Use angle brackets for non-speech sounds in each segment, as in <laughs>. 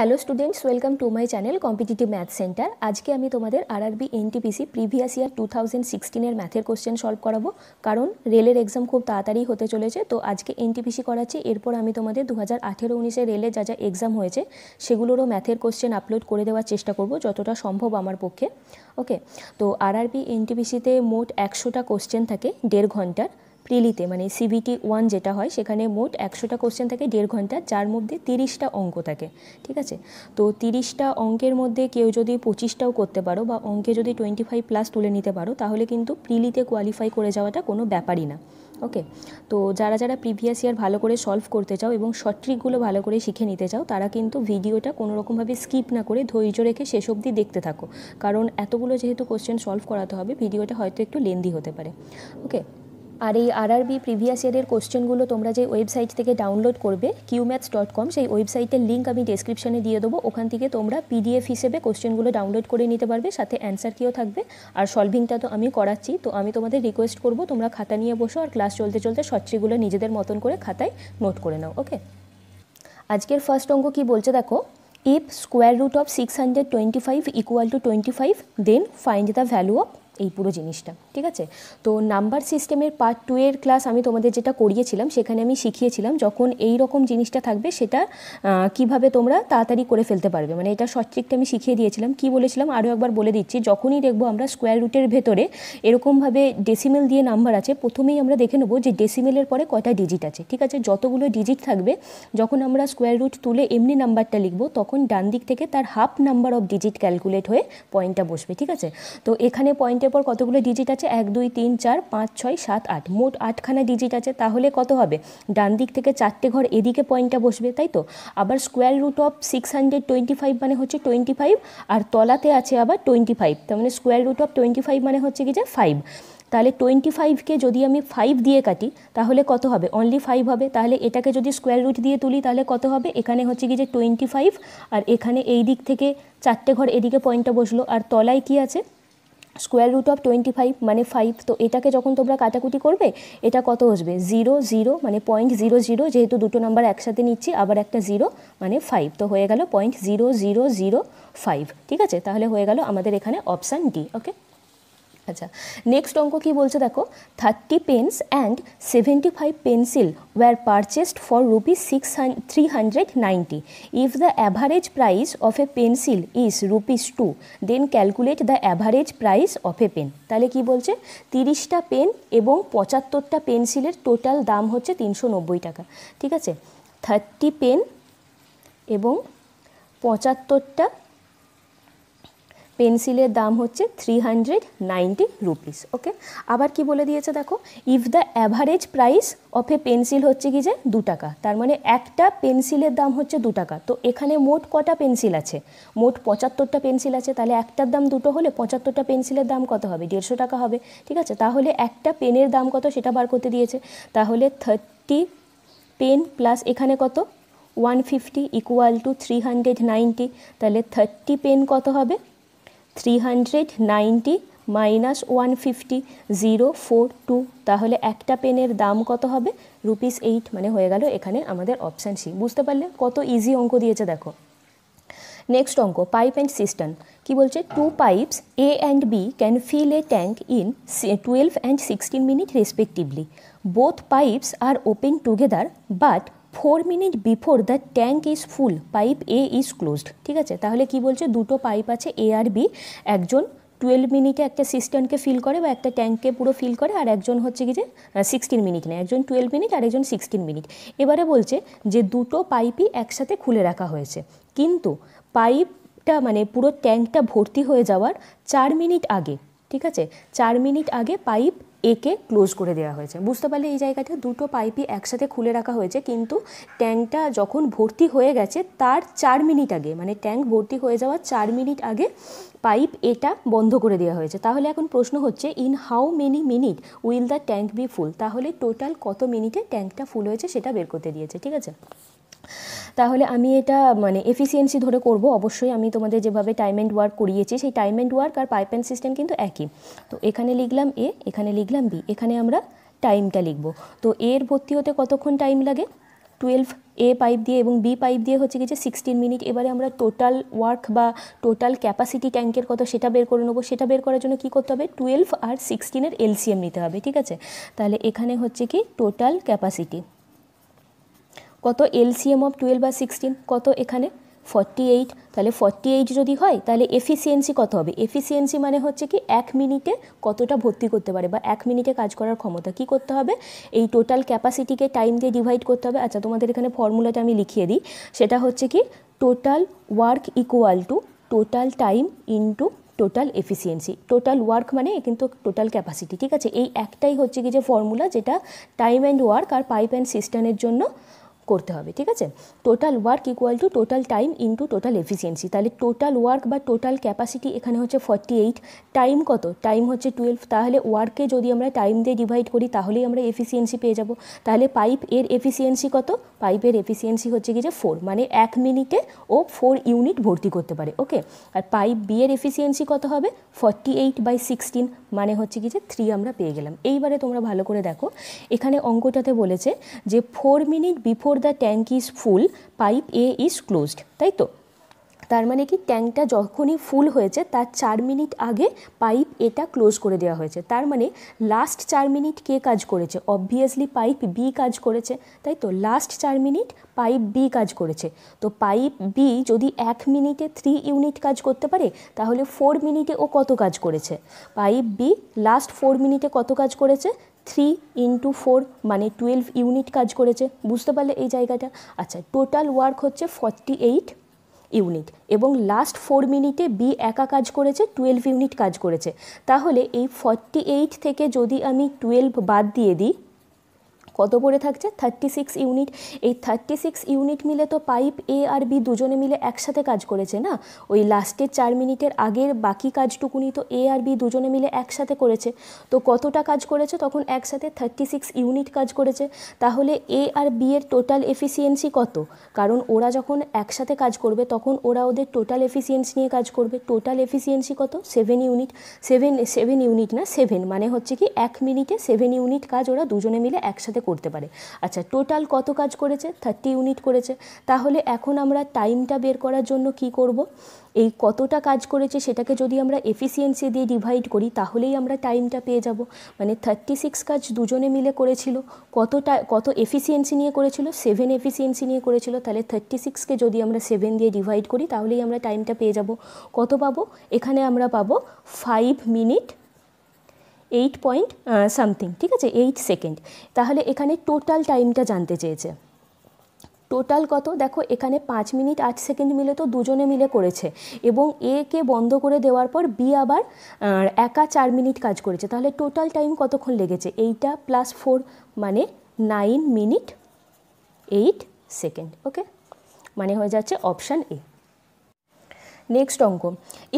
hello students welcome to my channel competitive math centre আজকে আমি তোমাদের RRB NTPC previous year two thousand সিক্সটিনের ম্যাথের কোশ্চেন সলভ করাবো কারণ রেলের এক্সাম খুব তাড়াতাড়ি হতে চলেছে তো আজকে এনটিপিসি করাচ্ছি এরপর আমি তোমাদের দু হাজার আঠেরো উনিশে রেলের যা যা এক্সাম হয়েছে সেগুলোরও ম্যাথের কোশ্চেন আপলোড করে দেওয়ার চেষ্টা করব যতটা সম্ভব আমার পক্ষে ওকে তো আরআরবি এনটিপিসিতে মোট একশোটা কোশ্চেন থাকে দেড় ঘন্টার প্রিলিতে মানে সিবিটি ওয়ান যেটা হয় সেখানে মোট একশোটা কোশ্চেন থাকে দেড় ঘন্টা যার মধ্যে তিরিশটা অঙ্ক থাকে ঠিক আছে তো তিরিশটা অঙ্কের মধ্যে কেউ যদি পঁচিশটাও করতে পারো বা অঙ্কে যদি টোয়েন্টি ফাইভ প্লাস তুলে নিতে পারো তাহলে কিন্তু প্রিলিতে কোয়ালিফাই করে যাওয়াটা কোনো ব্যাপারই না ওকে তো যারা যারা প্রিভিয়াস ইয়ার ভালো করে সলভ করতে চাও এবং শর্ট ট্রিকগুলো ভালো করে শিখে নিতে চাও তারা কিন্তু ভিডিওটা কোনো রকমভাবে স্কিপ না করে ধৈর্য রেখে শেষ অবধি দেখতে থাকো কারণ এতগুলো যেহেতু কোশ্চেন সলভ করাতে হবে ভিডিওটা হয়তো একটু লেন্দি হতে পারে ওকে আর এই আরআরবি প্রিভিয়াস ইয়ারের কোশ্চেনগুলো তোমরা যে ওয়েবসাইট থেকে ডাউনলোড করবে কিউম্যাথস ডট কম সেই ওয়েবসাইটের লিঙ্ক আমি ডেসক্রিপশনে দিয়ে দেবো ওখান থেকে তোমরা পিডিএফ হিসেবে কোশ্চেনগুলো ডাউনলোড করে নিতে পারবে সাথে অ্যান্সার কিও থাকবে আর সলভিংটা তো আমি করাচ্ছি তো আমি তোমাদের রিকোয়েস্ট করব তোমরা খাতা নিয়ে বসো আর ক্লাস চলতে চলতে সচ্ছিগুলো নিজেদের মতন করে খাতায় নোট করে নাও ওকে আজকের ফার্স্ট অঙ্ক কি বলছে দেখো square root of six hundred twenty five equal to twenty five then find the value of এই পুরো জিনিসটা ঠিক আছে তো নাম্বার সিস্টেমের পার্ট টু এর ক্লাস আমি তোমাদের যেটা করিয়েছিলাম সেখানে আমি শিখিয়েছিলাম যখন এই রকম জিনিসটা থাকবে সেটা কিভাবে তোমরা তাড়াতাড়ি করে ফেলতে পারবে মানে এটা সঠিকটা আমি শিখিয়ে দিয়েছিলাম কি বলেছিলাম আরও একবার বলে দিচ্ছি যখনই দেখবো আমরা স্কোয়ার রুটের ভেতরে এরকমভাবে ডেসিমেল দিয়ে নাম্বার আছে প্রথমেই আমরা দেখে নেবো যে ডেসিমেলের পরে কয়টা ডিজিট আছে ঠিক আছে যতগুলো ডিজিট থাকবে যখন আমরা স্কোয়ার রুট তুলে এমনি নাম্বারটা লিখবো তখন ডান দিক থেকে তার half number of digit calculate হয়ে পয়েন্টটা বসবে ঠিক আছে তো এখানে পয়েন্টে আটের পর কতগুলো ডিজিট আছে এক দুই তিন চার পাঁচ ছয় সাত আট মোট আটখানা ডিজিট আছে তাহলে কত হবে ডান দিক থেকে চারটে ঘর এদিকে পয়েন্টটা বসবে তাই তো আবার square root of six hundred twenty five মানে হচ্ছে টোয়েন্টি ফাইভ আর তলাতে আছে আবার টোয়েন্টি ফাইভ তার মানে square root of twenty five মানে হচ্ছে কি যে ফাইভ তাহলে টোয়েন্টি ফাইভকে যদি আমি ফাইভ দিয়ে কাটি তাহলে কত হবে অনলি ফাইভ হবে তাহলে এটাকে যদি স্কোয়ার রুট দিয়ে তুলি তাহলে কত হবে এখানে হচ্ছে কি যে টোয়েন্টি ফাইভ আর এখানে এই দিক থেকে চারটে ঘর এদিকে পয়েন্টটা বসলো আর তলায় কি আছে square root of twenty five মানে ফাইভ তো এটাকে যখন তোমরা কাটাকুটি করবে এটা কত আসবে জিরো জিরো মানে পয়েন্ট জিরো জিরো যেহেতু দুটো নাম্বার একসাথে নিচ্ছি আবার একটা জিরো মানে ফাইভ তো হয়ে গেল point zero zero zero five ঠিক আছে তাহলে হয়ে গেল আমাদের এখানে অপশান ডি ওকে আচ্ছা নেক্সট অঙ্ক কি বলছে দেখো thirty pens and seventy five pencil were purchased for rupee six three hundred ninety if the average price of a pencil is rupees two then calculate the average price of a pen তাহলে কি বলছে তিরিশটা pen এবং পঁচাত্তরটা পেন্সিলের total দাম হচ্ছে তিনশো নব্বই টাকা ঠিক আছে থার্টি পেন এবং পঁচাত্তরটা পেন্সিলের দাম হচ্ছে three hundred ninety rupees okay আবার কি বলে দিয়েছে দেখো if the average price of a pencil হচ্ছে কি যে দু টাকা তার মানে একটা পেন্সিলের দাম হচ্ছে দু টাকা তো এখানে মোট কটা পেন্সিল আছে মোট পঁচাত্তরটা পেন্সিল আছে তাহলে একটার দাম দুটো হলে পঁচাত্তরটা পেন্সিলের দাম কত হবে দেড়শো টাকা হবে ঠিক আছে তাহলে একটা পেনের দাম কত সেটা বার করতে দিয়েছে তাহলে থার্টি পেন প্লাস এখানে কত one fifty equal to three hundred ninety তাহলে থার্টি পেন কত হবে 390 minus one fifty zero four two তাহলে একটা পেনের দাম কত হবে রুপিস এইট মানে হয়ে গেল এখানে আমাদের অপশান সি বুঝতে পারলে কত ইজি অঙ্ক দিয়েছে দেখো নেক্সট অঙ্ক পাইপ অ্যান্ড সিস্টেম কি বলছে two pipes A and B can fill a tank in twelve and sixteen minute respectively both pipes are open together but four minute before the tank is full pipe A is closed ঠিক আছে তাহলে কি বলছে দুটো pipe আছে এ আর B একজন twelve মিনিটে একটা সিস্টেমকে ফিল করে বা একটা ট্যাঙ্ককে পুরো ফিল করে আর একজন হচ্ছে কি যে সিক্সটিন মিনিট নেয় একজন টুয়েলভ মিনিট আর একজন সিক্সটিন মিনিট এবারে বলছে যে দুটো পাইপই একসাথে খুলে রাখা হয়েছে কিন্তু পাইপটা মানে পুরো ট্যাঙ্কটা ভর্তি হয়ে যাওয়ার চার মিনিট আগে ঠিক আছে চার মিনিট আগে পাইপ একে ক্লোজ করে দেওয়া হয়েছে বুঝতে পারলে এই জায়গাতে দুটো পাইপই একসাথে খুলে রাখা হয়েছে কিন্তু ট্যাঙ্কটা যখন ভর্তি হয়ে গেছে তার চার মিনিট আগে মানে ট্যাঙ্ক ভর্তি হয়ে যাওয়ার চার মিনিট আগে পাইপ এটা বন্ধ করে দেওয়া হয়েছে তাহলে এখন প্রশ্ন হচ্ছে in how many minute will the tank be full তাহলে টোটাল কত মিনিটে ট্যাঙ্কটা ফুল হয়েছে সেটা বের করতে দিয়েছে ঠিক আছে তাহলে আমি এটা মানে এফিসিয়েন্সি ধরে করব অবশ্যই আমি তোমাদের যেভাবে টাইম অ্যান্ড ওয়ার্ক করিয়েছি সেই টাইম অ্যান্ড ওয়ার্ক আর পাইপ অ্যান্ড সিস্টেম কিন্তু একই তো এখানে লিখলাম এ এখানে লিখলাম বি এখানে আমরা টাইমটা লিখব তো এর ভর্তি হতে কতক্ষণ টাইম লাগে টুয়েলভ এ পাইপ দিয়ে এবং বি পাইপ দিয়ে হচ্ছে গিয়ে সিক্সটিন মিনিট এবারে আমরা টোটাল ওয়ার্ক বা টোটাল ক্যাপাসিটি ট্যাঙ্কের কত সেটা বের করে নেবো সেটা বের করার জন্য কি করতে হবে টুয়েলভ আর সিক্সটিনের এলসিএম নিতে হবে ঠিক আছে তাহলে এখানে হচ্ছে কি টোটাল ক্যাপাসিটি কত এলসিএম অফ টুয়েলভ বা সিক্সটিন কত এখানে ফর্টি এইট তাহলে ফর্টি এইট যদি হয় তাহলে এফিসিয়েন্সি কত হবে এফিসিয়েন্সি মানে হচ্ছে কি এক মিনিটে কতটা ভর্তি করতে পারে বা এক মিনিটে কাজ করার ক্ষমতা কি করতে হবে এই টোটাল ক্যাপাসিটিকে টাইম দিয়ে ডিভাইড করতে হবে আচ্ছা তোমাদের এখানে ফর্মুলাটা আমি লিখিয়ে দিই সেটা হচ্ছে কি total work equal to total time into total efficiency total work মানে কিন্তু টোটাল ক্যাপাসিটি ঠিক আছে এই একটাই হচ্ছে কি যে ফর্মুলা যেটা টাইম অ্যান্ড ওয়ার্ক আর পাইপ অ্যান্ড সিস্টেমের জন্য করতে হবে ঠিক আছে total work equal to total time into total efficiency তাহলে টোটাল ওয়ার্ক বা টোটাল ক্যাপাসিটি এখানে হচ্ছে ফর্টি এইট টাইম কত টাইম হচ্ছে টুয়েলভ তাহলে ওয়ার্ককে যদি আমরা টাইম দিয়ে ডিভাইড করি তাহলেই আমরা এফিসিয়েন্সি পেয়ে যাব তাহলে পাইপ এর এফিসিয়েন্সি কত পাইপের এফিসিয়েন্সি হচ্ছে কি যে ফোর মানে এক মিনিটে ও ফোর ইউনিট ভর্তি করতে পারে ওকে আর পাইপ বি এর এফিসিয়েন্সি কত হবে ফর্টি এইট বাই সিক্সটিন মানে হচ্ছে কি যে থ্রি আমরা পেয়ে গেলাম এইবারে তোমরা ভালো করে দেখো এখানে অঙ্কটাতে বলেছে যে four minute before more the tank is full pipe A is closed তাই তো তার মানে কি ট্যাঙ্কটা যখনই ফুল হয়েছে তার চার মিনিট আগে পাইপ এটা ক্লোজ করে দেওয়া হয়েছে তার মানে লাস্ট চার মিনিট কে কাজ করেছে অবভিয়াসলি পাইপ বি কাজ করেছে তাই তো লাস্ট চার মিনিট পাইপ বি কাজ করেছে তো পাইপ বি যদি এক মিনিটে থ্রি ইউনিট কাজ করতে পারে তাহলে ফোর মিনিটে ও কত কাজ করেছে পাইপ বি লাস্ট ফোর মিনিটে কত কাজ করেছে থ্রি ইন্টু ফোর মানে টুয়েলভ ইউনিট কাজ করেছে বুঝতে পারলে এই জায়গাটা আচ্ছা টোটাল ওয়ার্ক হচ্ছে ফর্টি এইট ইউনিট এবং লাস্ট ফোর মিনিটে বি একা কাজ করেছে টুয়েলভ ইউনিট কাজ করেছে তাহলে এই ফর্টি এইট থেকে যদি আমি টুয়েলভ বাদ দিয়ে দিই কত পড়ে থাকছে থার্টি সিক্স ইউনিট এই থার্টি সিক্স ইউনিট মিলে তো পাইপ এ আর বি দুজনে মিলে একসাথে কাজ করেছে না ওই লাস্টের চার মিনিটের আগের বাকি কাজটুকুনি তো এ আর বি দুজনে মিলে একসাথে করেছে তো কতটা কাজ করেছে তখন একসাথে থার্টি সিক্স ইউনিট কাজ করেছে তাহলে এ আর বি এর টোটাল এফিসিয়েন্সি কত কারণ ওরা যখন একসাথে কাজ করবে তখন ওরা ওদের টোটাল এফিসিয়েন্সি নিয়ে কাজ করবে টোটাল এফিসিয়েন্সি কত seven unit seven seven unit না সেভেন মানে হচ্ছে কি এক মিনিটে সেভেন ইউনিট কাজ ওরা দুজনে মিলে একসাথে করতে পারে আচ্ছা টোটাল কত কাজ করেছে থার্টি ইউনিট করেছে তাহলে এখন আমরা টাইমটা বের করার জন্য কি করব এই কতটা কাজ করেছে সেটাকে যদি আমরা এফিসিয়েন্সি দিয়ে ডিভাইড করি তাহলেই আমরা টাইমটা পেয়ে যাব মানে থার্টি সিক্স কাজ দুজনে মিলে করেছিল কতটা কত এফিসিয়েন্সি নিয়ে করেছিল সেভেন এফিসিয়েন্সি নিয়ে করেছিল তাহলে থার্টি সিক্সকে যদি আমরা সেভেন দিয়ে ডিভাইড করি তাহলেই আমরা টাইমটা পেয়ে যাব কত পাবো এখানে আমরা পাবো five minute eight point something ঠিক আছে এইট সেকেন্ড তাহলে এখানে টোটাল টাইমটা জানতে চেয়েছে টোটাল কত দেখো এখানে পাঁচ মিনিট আট সেকেন্ড মিলে তো দুজনে মিলে করেছে এবং এ কে বন্ধ করে দেওয়ার পর বি আবার একা চার মিনিট কাজ করেছে তাহলে টোটাল টাইম কতক্ষণ লেগেছে এইটা প্লাস ফোর মানে nine minute eight second okay মানে হয়ে যাচ্ছে অপশান এ নেক্সট অঙ্ক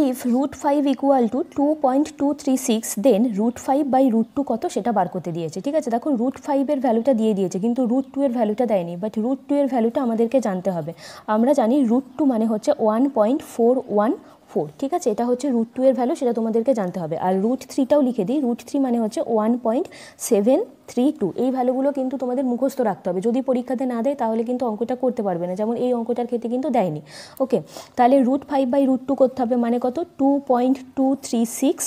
if root five equal to two point two three six then root five by root two কত সেটা বার করতে দিয়েছে ঠিক আছে দেখো রুট ফাইভের ভ্যালুটা দিয়ে দিয়েছে কিন্তু রুট টু এর ভ্যালুটা দেয়নি বাট রুট টু এর ভ্যালুটা আমাদেরকে জানতে হবে আমরা জানি রুট টু মানে হচ্ছে one point four one four ঠিক আছে এটা হচ্ছে রুট টু এর ভ্যালু সেটা তোমাদেরকে জানতে হবে আর রুট থ্রিটাও লিখে দিই রুট থ্রি মানে হচ্ছে one point seven three two এই ভ্যালুগুলো কিন্তু তোমাদের মুখস্থ রাখতে হবে যদি পরীক্ষাতে না দেয় তাহলে কিন্তু অঙ্কটা করতে পারবে না যেমন এই অঙ্কটার ক্ষেত্রে কিন্তু দেয়নি ওকে তাহলে root five by root two করতে হবে মানে কত two point two three six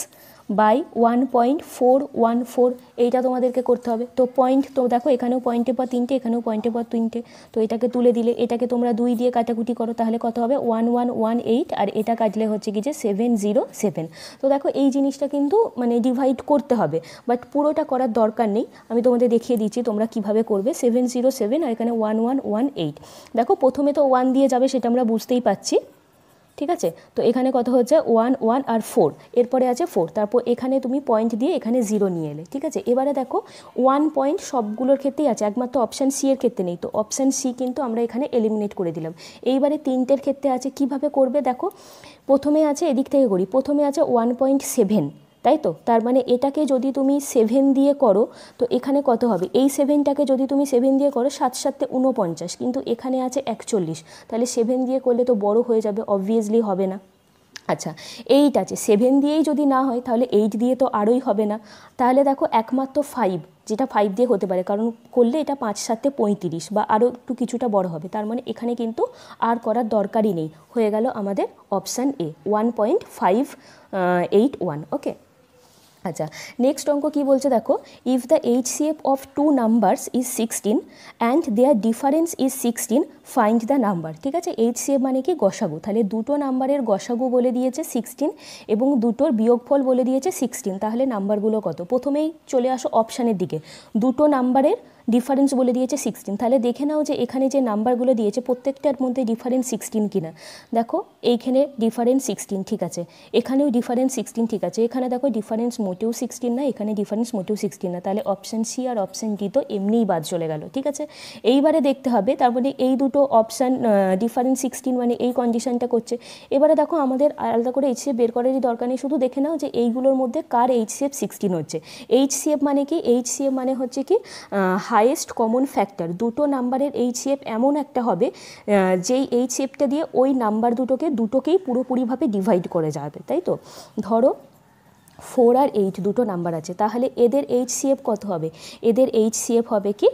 by one point four one four এইটা তোমাদেরকে করতে হবে তো পয়েন্ট তো দেখো এখানেও পয়েন্টে পর তিনটে এখানেও পয়েন্টের পর তিনটে তো এটাকে তুলে দিলে এটাকে তোমরা দুই দিয়ে কাটাকুটি করো তাহলে কত হবে ওয়ান ওয়ান ওয়ান এইট আর এটা কাটলে হচ্ছে কি যে সেভেন জিরো সেভেন তো দেখো এই জিনিসটা কিন্তু মানে ডিভাইড করতে হবে বাট পুরোটা করার দরকার নেই আমি তোমাদের দেখিয়ে দিচ্ছি তোমরা কিভাবে করবে সেভেন জিরো সেভেন আর এখানে ওয়ান ওয়ান ওয়ান এইট দেখো প্রথমে তো ওয়ান দিয়ে যাবে সেটা আমরা বুঝতেই পারছি ঠিক আছে তো এখানে কত হচ্ছে ওয়ান ওয়ান আর ফোর এরপরে আছে ফোর তারপর এখানে তুমি পয়েন্ট দিয়ে এখানে জিরো নিয়ে এলে ঠিক আছে এবারে দেখো ওয়ান পয়েন্ট সবগুলোর ক্ষেত্রেই আছে একমাত্র অপশান সি এর ক্ষেত্রে নেই তো অপশান সি কিন্তু আমরা এখানে এলিমিনেট করে দিলাম এইবারে তিনটের ক্ষেত্রে আছে কিভাবে করবে দেখো প্রথমে আছে এদিক থেকে করি প্রথমে আছে ওয়ান পয়েন্ট সেভেন তাই তো তার মানে এটাকে যদি তুমি সেভেন দিয়ে করো তো এখানে কত হবে এই সেভেনটাকে যদি তুমি সেভেন দিয়ে করো সাত সাতে উনপঞ্চাশ কিন্তু এখানে আছে একচল্লিশ তাহলে সেভেন দিয়ে করলে তো বড় হয়ে যাবে অবভিয়াসলি হবে না আচ্ছা এইট আছে সেভেন দিয়েই যদি না হয় তাহলে এইট দিয়ে তো আরোই হবে না তাহলে দেখো একমাত্র ফাইভ যেটা ফাইভ দিয়ে হতে পারে কারণ করলে এটা পাঁচ সাতে পঁয়ত্রিশ বা আরও একটু কিছুটা বড় হবে তার মানে এখানে কিন্তু আর করার দরকারই নেই হয়ে গেল আমাদের option A one point five eight one okay আচ্ছা নেক্সট অঙ্ক কি বলছে দেখো if the H C F of two numbers is sixteen and their difference is sixteen find the number ঠিক আছে এইচ সি এফ মানে কি গসাগু তাহলে দুটো নাম্বারের গসাগু বলে দিয়েছে সিক্সটিন এবং দুটোর বিয়োগফল বলে দিয়েছে সিক্সটিন তাহলে নাম্বারগুলো কত প্রথমেই চলে আসো অপশানের দিকে দুটো নাম্বারের ডিফারেন্স বলে দিয়েছে সিক্সটিন তাহলে দেখে নাও যে এখানে যে নাম্বারগুলো দিয়েছে প্রত্যেকটার মধ্যে ডিফারেন্স সিক্সটিন কিনা দেখো এইখানে ডিফারেন্স সিক্সটিন ঠিক আছে এখানেও ডিফারেন্স সিক্সটিন ঠিক আছে এখানে দেখো ডিফারেন্স মোটেও সিক্সটিন না এখানে ডিফারেন্স মোটেও সিক্সটিন না তাহলে অপশান সি আর অপশান ডি তো এমনিই বাদ চলে গেল ঠিক আছে এইবারে দেখতে হবে তার মানে এই দুটো অপশান ডিফারেন্স সিক্সটিন মানে এই কন্ডিশনটা করছে এবারে দেখো আমাদের আলাদা করে এইচসিএফ বের করারই দরকার নেই শুধু দেখে নাও যে এইগুলোর মধ্যে কার এইচসিএফ সিক্সটিন হচ্ছে এইচসিএফ মানে কি এইচসিএফ মানে হচ্ছে কি হাইয়েস্ট কমন ফ্যাক্টর দুটো নাম্বারের এইচএফ এমন একটা হবে যেই এইচএফটা দিয়ে ওই নাম্বার দুটোকে দুটোকেই পুরোপুরিভাবে ডিভাইড করে যাবে তাই তো ধরো ফোর আর এইট দুটো নাম্বার আছে তাহলে এদের এইচ সি এফ কত হবে এদের এইচ সি এফ হবে কি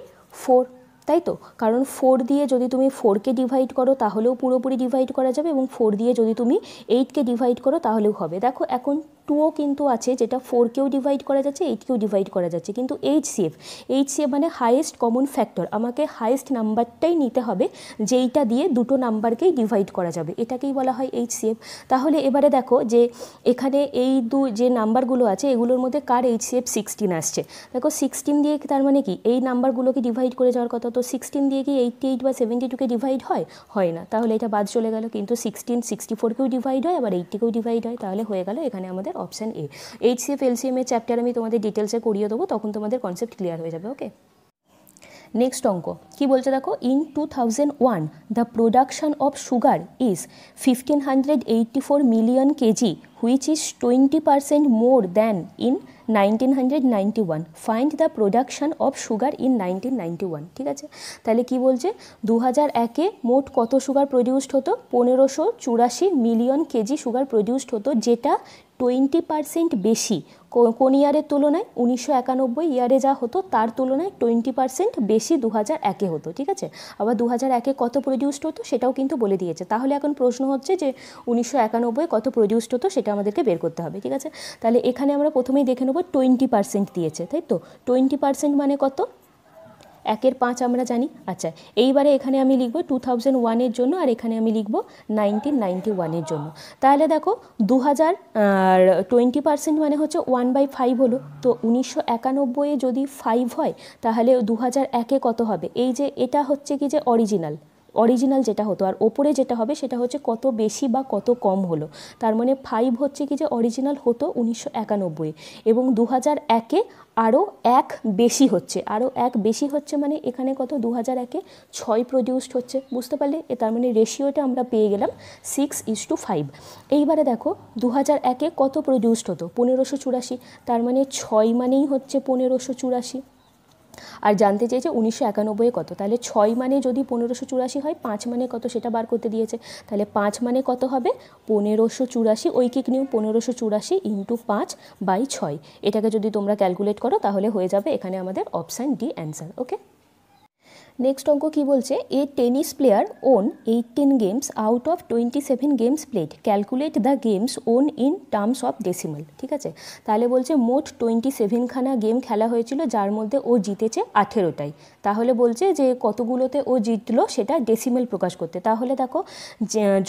ফোর তাই তো কারণ ফোর দিয়ে যদি তুমি ফোরকে ডিভাইড করো তাহলেও পুরোপুরি ডিভাইড করা যাবে এবং ফোর দিয়ে যদি তুমি এইটকে ডিভাইড করো তাহলেও হবে দেখো এখন টুও কিন্তু আছে যেটা ফোরকেও ডিভাইড করা যাচ্ছে এইটকেও ডিভাইড করা যাচ্ছে কিন্তু H C F H F মানে হায়েস্ট কমন ফ্যাক্টর আমাকে হায়েস্ট নাম্বারটাই নিতে হবে যেইটা দিয়ে দুটো নাম্বারকেই ডিভাইড করা যাবে এটাকেই বলা হয় এইচ সি এফ তাহলে এবারে দেখো যে এখানে এই দু যে নাম্বারগুলো আছে এগুলোর মধ্যে কার এইচ এফ সিক্সটিন আসছে দেখো সিক্সটিন দিয়ে তার মানে কি এই নাম্বারগুলোকে ডিভাইড করে যাওয়ার কথা তো সিক্সটিন দিয়ে কি এইটটি এইট বা সেভেন্টি টুকে ডিভাইড হয় হয় না তাহলে এটা বাদ চলে গেল কিন্তু সিক্সটিন সিক্সটি ফোরকেও ডিভাইড হয় আবার এইটটিকেও ডিভাইড হয় তাহলে হয়ে গেল এখানে আমাদের option A H C CF এলসিএমের চ্যাপ্টার আমি তোমাদের ডিটেলসে করিয়ে দেবো তখন তোমাদের কনসেপ্ট ক্লিয়ার হয়ে যাবে ওকে নেক্সট অঙ্ক কি বলছে দেখো in two thousand one the production of sugar is fifteen hundred eighty four million kg which is twenty percent more than in nineteen hundred ninety one find the production of sugar in nineteen ninety one ঠিক আছে তাহলে কি বলছে দু হাজার একে মোট কত সুগার প্রডিউসড হতো পনেরোশো চুরাশি মিলিয়ন কেজি সুগার প্রডিউসড হতো যেটা টোয়েন্টি পারসেন্ট বেশি কোন ইয়ারের তুলনায় উনিশশো একানব্বই ইয়ারে যা হতো তার তুলনায় টোয়েন্টি পারসেন্ট বেশি দু হাজার একে হতো ঠিক আছে আবার দু হাজার একে কত প্রডিউসড হতো সেটাও কিন্তু বলে দিয়েছে তাহলে এখন প্রশ্ন হচ্ছে যে উনিশশো একানব্বই কত প্রডিউসড হতো সেটা আমাদেরকে বের করতে হবে ঠিক আছে তাহলে এখানে আমরা প্রথমেই দেখে নেবো টোয়েন্টি পার্সেন্ট দিয়েছে তাই তো টোয়েন্টি পার্সেন্ট মানে কত একের পাঁচ আমরা জানি আচ্ছা এইবারে এখানে আমি লিখব টু থাউজেন্ড ওয়ানের জন্য আর এখানে আমি লিখব নাইনটিন নাইনটি ওয়ানের জন্য তাহলে দেখো দু হাজার টোয়েন্টি পার্সেন্ট মানে হচ্ছে ওয়ান বাই ফাইভ হলো তো উনিশশো একানব্বইয়ে যদি ফাইভ হয় তাহলে দু হাজার একে কত হবে এই যে এটা হচ্ছে কি যে অরিজিনাল অরিজিনাল যেটা হতো আর ওপরে যেটা হবে সেটা হচ্ছে কত বেশি বা কত কম হলো তার মানে ফাইভ হচ্ছে কি যে অরিজিনাল হতো উনিশশো একানব্বই এবং দু হাজার একে আরও এক বেশি হচ্ছে আরও এক বেশি হচ্ছে মানে এখানে কত দু হাজার একে ছয় প্রডিউসড হচ্ছে বুঝতে পারলে এ তার মানে রেশিওটা আমরা পেয়ে গেলাম সিক্স ইস টু ফাইভ এইবারে দেখো দু হাজার একে কত প্রডিউসড হতো পনেরোশো চুরাশি তার মানে ছয় মানেই হচ্ছে পনেরোশো চুরাশি আর জানতে চেয়েছে উনিশশো একানব্বই কত তাহলে ছয় মানে যদি পনেরোশো চুরাশি হয় পাঁচ মানে কত সেটা বার করতে দিয়েছে তাহলে পাঁচ মানে কত হবে পনেরোশো চুরাশি ঐকিক নিয়ম পনেরোশো চুরাশি ইন্টু পাঁচ বাই ছয় এটাকে যদি তোমরা ক্যালকুলেট করো তাহলে হয়ে যাবে এখানে আমাদের option D answer okay next অঙ্ক কি বলছে a tennis player won eighteen games out of twenty seven games played calculate the games won in terms of decimal ঠিক আছে তাহলে বলছে মোট টোয়েন্টি সেভেনখানা গেম খেলা হয়েছিল যার মধ্যে ও জিতেছে আঠেরোটাই তাহলে বলছে যে কতগুলোতে ও জিতলো সেটা ডেসিমেল প্রকাশ করতে তাহলে দেখো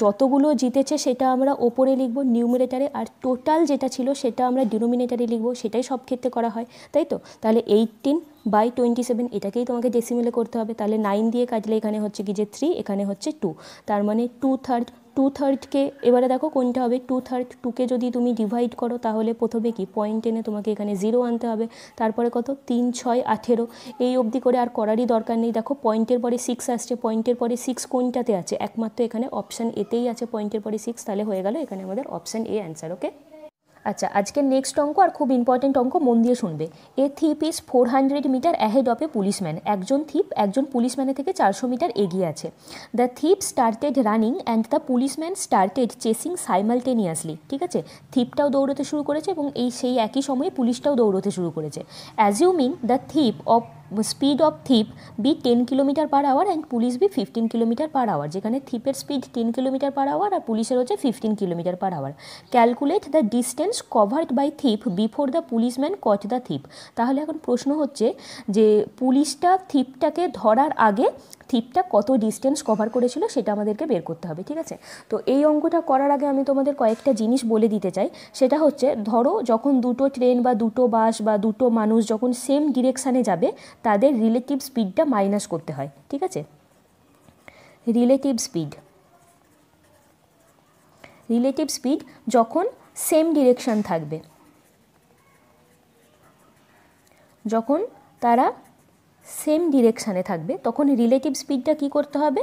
যতগুলো জিতেছে সেটা আমরা ওপরে লিখব নিউমিনেটারে আর টোটাল যেটা ছিল সেটা আমরা ডিনোমিনেটারে লিখব সেটাই সব ক্ষেত্রে করা হয় তাই তো তাহলে এইটিন বাই টোয়েন্টি সেভেন এটাকেই তোমাকে ডেসিমেলে করতে হবে তাহলে নাইন দিয়ে কাটলে এখানে হচ্ছে কি যে থ্রি এখানে হচ্ছে টু তার মানে টু থার্ড টু থার্ডকে এবারে দেখো কোনটা হবে টু থার্ড টুকে যদি তুমি ডিভাইড করো তাহলে প্রথমে কি পয়েন্ট এনে তোমাকে এখানে জিরো আনতে হবে তারপরে কত তিন ছয় আঠেরো এই অবধি করে আর করারই দরকার নেই দেখো পয়েন্টের পরে সিক্স আসছে পয়েন্টের পরে সিক্স কোনটাতে আছে একমাত্র এখানে অপশান এতেই আছে পয়েন্টের পরে সিক্স তাহলে হয়ে গেল এখানে আমাদের অপশান এ অ্যান্সার ওকে আচ্ছা আজকের নেক্সট অঙ্ক আর খুব ইম্পর্টেন্ট অঙ্ক মন দিয়ে শুনবে a thief is four hundred metre ahead of a policeman একজন থিপ একজন পুলিশম্যানের থেকে চারশো মিটার এগিয়ে আছে the thief started running and the policeman started chasing simultaneously ঠিক আছে থিপটাও দৌড়তে শুরু করেছে এবং এই সেই একই সময়ে পুলিশটাও দৌড়তে শুরু করেছে assuming the thief of speed of thief be ten kilometre per hour and police be fifteen kilometre per hour যেখানে থিপের speed ten kilometre per hour আর পুলিশের হচ্ছে fifteen kilometre per hour calculate the distance covered by thief before the policeman catch the thief তাহলে এখন প্রশ্ন হচ্ছে যে পুলিশটা থিপটাকে ধরার আগে থিপটা কত ডিস্টেন্স কভার করেছিল সেটা আমাদেরকে বের করতে হবে ঠিক আছে তো এই অঙ্কটা করার আগে আমি তোমাদের কয়েকটা জিনিস বলে দিতে চাই সেটা হচ্ছে ধরো যখন দুটো ট্রেন বা দুটো বাস বা দুটো মানুষ যখন সেম ডিরেকশানে যাবে তাদের রিলেটিভ স্পিডটা মাইনাস করতে হয় ঠিক আছে রিলেটিভ স্পিড রিলেটিভ স্পিড যখন সেম ডিরেকশান থাকবে যখন তারা সেম ডিরেকশানে থাকবে তখন রিলেটিভ স্পিডটা কি করতে হবে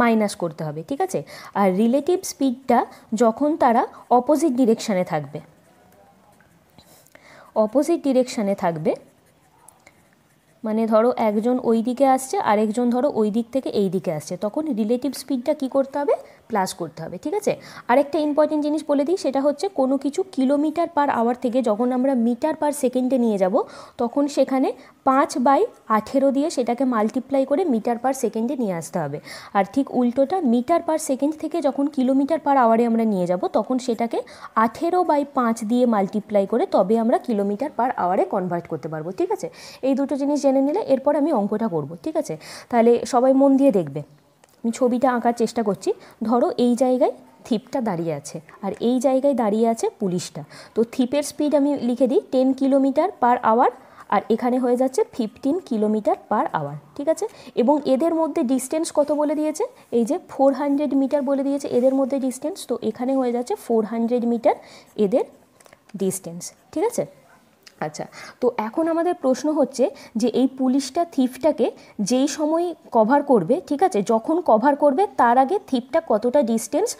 মাইনাস করতে হবে ঠিক আছে আর রিলেটিভ স্পিডটা যখন তারা অপোজিট ডিরেকশানে থাকবে অপোজিট ডিরেকশানে থাকবে মানে ধরো একজন ওই দিকে আসছে আরেকজন ধরো ওই দিক থেকে এই দিকে আসছে তখন রিলেটিভ স্পিডটা কি করতে হবে প্লাস করতে হবে ঠিক আছে আরেকটা ইম্পর্টেন্ট জিনিস বলে দিই সেটা হচ্ছে কোনো কিছু কিলোমিটার পার আওয়ার থেকে যখন আমরা মিটার পার সেকেন্ডে নিয়ে যাব তখন সেখানে পাঁচ বাই আঠেরো দিয়ে সেটাকে মাল্টিপ্লাই করে মিটার পার সেকেন্ডে নিয়ে আসতে হবে আর ঠিক উল্টোটা মিটার পার সেকেন্ড থেকে যখন কিলোমিটার পার আওয়ারে আমরা নিয়ে যাব তখন সেটাকে আঠেরো বাই পাঁচ দিয়ে মাল্টিপ্লাই করে তবে আমরা কিলোমিটার পার আওয়ারে কনভার্ট করতে পারবো ঠিক আছে এই দুটো জিনিস জেনে নিলে এরপর আমি অঙ্কটা করব ঠিক আছে তাহলে সবাই মন দিয়ে দেখবে ছবিটা আঁকার চেষ্টা করছি ধরো এই জায়গায় থিপটা দাঁড়িয়ে আছে আর এই জায়গায় দাঁড়িয়ে আছে পুলিশটা তো থিপের স্পিড আমি লিখে দিই টেন কিলোমিটার পার আওয়ার আর এখানে হয়ে যাচ্ছে ফিফটিন কিলোমিটার পার আওয়ার ঠিক আছে এবং এদের মধ্যে ডিস্টেন্স কত বলে দিয়েছে এই যে ফোর হান্ড্রেড মিটার বলে দিয়েছে এদের মধ্যে ডিস্টেন্স তো এখানে হয়ে যাচ্ছে ফোর হান্ড্রেড মিটার এদের ডিস্টেন্স ঠিক আছে আচ্ছা তো এখন আমাদের প্রশ্ন হচ্ছে যে এই পুলিশটা থিফটাকে যেই সময় কভার করবে ঠিক আছে যখন কভার করবে তার আগে থিফটা কতটা ডিস্টেন্স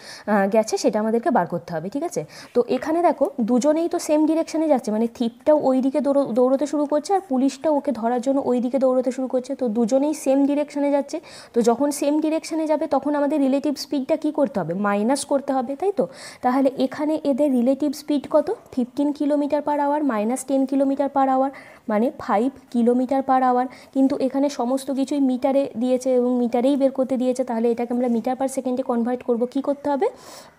গেছে সেটা আমাদেরকে বার করতে হবে ঠিক আছে তো এখানে দেখো দুজনেই তো সেম ডিরেকশানে যাচ্ছে মানে থিপটাও ওই দিকে দৌড়োতে শুরু করছে আর পুলিশটা ওকে ধরার জন্য ওই দিকে দৌড়োতে শুরু করছে তো দুজনেই সেম ডিরেকশানে যাচ্ছে তো যখন সেম ডিরেকশানে যাবে তখন আমাদের রিলেটিভ স্পিডটা কি করতে হবে মাইনাস করতে হবে তাই তো তাহলে এখানে এদের রিলেটিভ স্পিড কত fifteen kilometre per hour minus ten kilometre per hour মানে ফাইভ কিলোমিটার পার আওয়ার কিন্তু এখানে সমস্ত কিছুই মিটারে দিয়েছে এবং মিটারেই বের করতে দিয়েছে তাহলে এটাকে আমরা মিটার পার সেকেন্ডে কনভার্ট করব কি করতে হবে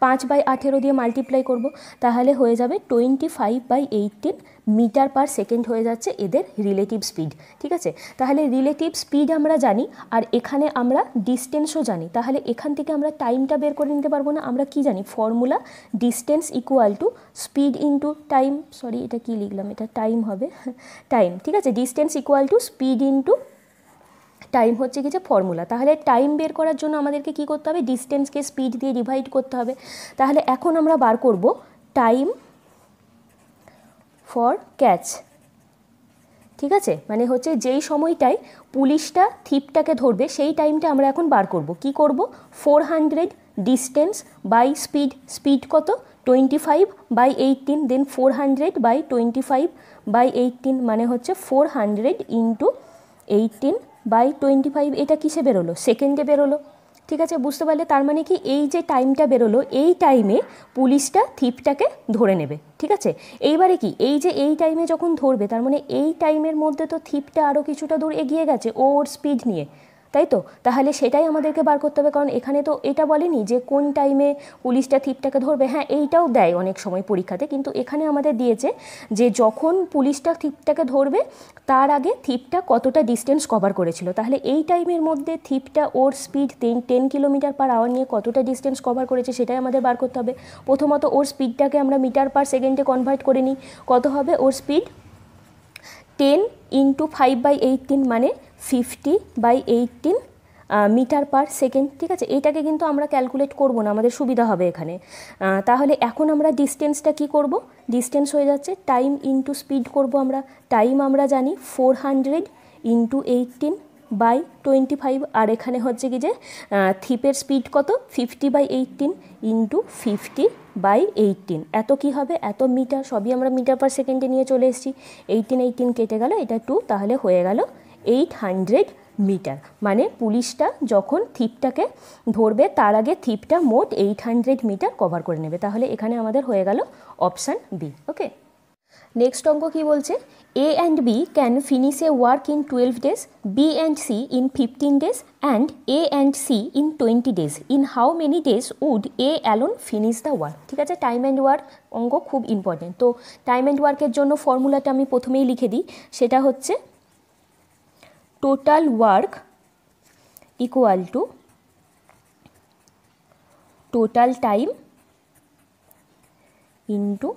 পাঁচ বাই আঠেরো দিয়ে মাল্টিপ্লাই করব তাহলে হয়ে যাবে twenty five by eighteen metre per second হয়ে যাচ্ছে এদের রিলেটিভ স্পিড ঠিক আছে তাহলে রিলেটিভ স্পিড আমরা জানি আর এখানে আমরা ডিস্টেন্সও জানি তাহলে এখান থেকে আমরা টাইমটা বের করে নিতে পারবো না আমরা কি জানি formula distance equal to speed into time sorry এটা কি লিখলাম এটা টাইম হবে টাইম <laughs> ঠিক আছে distance equal to speed into time হচ্ছে কি যে ফর্মুলা তাহলে টাইম বের করার জন্য আমাদেরকে কি করতে হবে ডিস্টেন্সকে স্পিড দিয়ে ডিভাইড করতে হবে তাহলে এখন আমরা বার করব টাইম ফর ক্যাচ ঠিক আছে মানে হচ্ছে যেই সময়টায় পুলিশটা থিপটাকে ধরবে সেই টাইমটা আমরা এখন বার করব কি করব four hundred distance by speed speed কত twenty five by eighteen then four hundred by twenty five by eighteen মানে হচ্ছে four hundred into eighteen by twenty five এটা কিসে বেরোলো সেকেন্ডে বেরোলো ঠিক আছে বুঝতে পারলে তার মানে কি এই যে টাইমটা বেরোলো এই টাইমে পুলিশটা থিপটাকে ধরে নেবে ঠিক আছে এইবারে কি এই যে এই টাইমে যখন ধরবে তার মানে এই টাইমের মধ্যে তো থিপটা আরও কিছুটা দূর এগিয়ে গেছে ওর স্পিড নিয়ে তাই তো তাহলে সেটাই আমাদেরকে বার করতে হবে কারণ এখানে তো এটা বলেনি যে কোন টাইমে পুলিশটা থিপটাকে ধরবে হ্যাঁ এইটাও দেয় অনেক সময় পরীক্ষাতে কিন্তু এখানে আমাদের দিয়েছে যে যখন পুলিশটা থিপটাকে ধরবে তার আগে থিপটা কতটা ডিস্টেন্স কভার করেছিল তাহলে এই টাইমের মধ্যে থিপটা ওর speed ten ten kilometre per hour নিয়ে কতটা ডিস্টেন্স কভার করেছে সেটাই আমাদের বার করতে হবে প্রথমত ওর স্পিডটাকে আমরা মিটার পার সেকেন্ডে কনভার্ট করে নিই কত হবে ওর speed ten into five by eighteen মানে fifty by eighteen metre per second ঠিক আছে এইটাকে কিন্তু আমরা ক্যালকুলেট করব না আমাদের সুবিধা হবে এখানে তাহলে এখন আমরা ডিস্টেন্সটা কি করব ডিস্টেন্স হয়ে যাচ্ছে টাইম ইনটু স্পিড করব আমরা টাইম আমরা জানি four hundred into eighteen by twenty five আর এখানে হচ্ছে কি যে থিপের স্পিড কত fifty by eighteen into fifty by eighteen এত কি হবে এত মিটার সবই আমরা মিটার পার সেকেন্ডে নিয়ে চলে এসেছি এইটিন এইটিন কেটে গেল এটা টু তাহলে হয়ে গেল এইট হান্ড্রেড মিটার মানে পুলিশটা যখন থিপটাকে ধরবে তার আগে থিপটা মোট এইট হান্ড্রেড মিটার কভার করে নেবে তাহলে এখানে আমাদের হয়ে গেল অপশান বি ওকে নেক্সট অঙ্ক কি বলছে A and B can finish a work in twelve days B and C in fifteen days and A and C in twenty days in how many days would A alone finish the work ঠিক আছে time and work অঙ্ক খুব important তো time and ওয়ার্কের জন্য ফর্মুলাটা আমি প্রথমেই লিখে দিই সেটা হচ্ছে total work equal to total time into